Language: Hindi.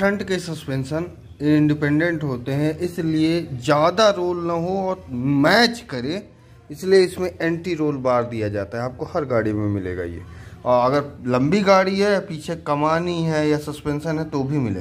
फ्रंट के सस्पेंशन इंडिपेंडेंट होते हैं इसलिए ज़्यादा रोल ना हो और मैच करे इसलिए इसमें एंटी रोल बार दिया जाता है आपको हर गाड़ी में मिलेगा ये और अगर लंबी गाड़ी है पीछे कमानी है या सस्पेंशन है तो भी मिलेगा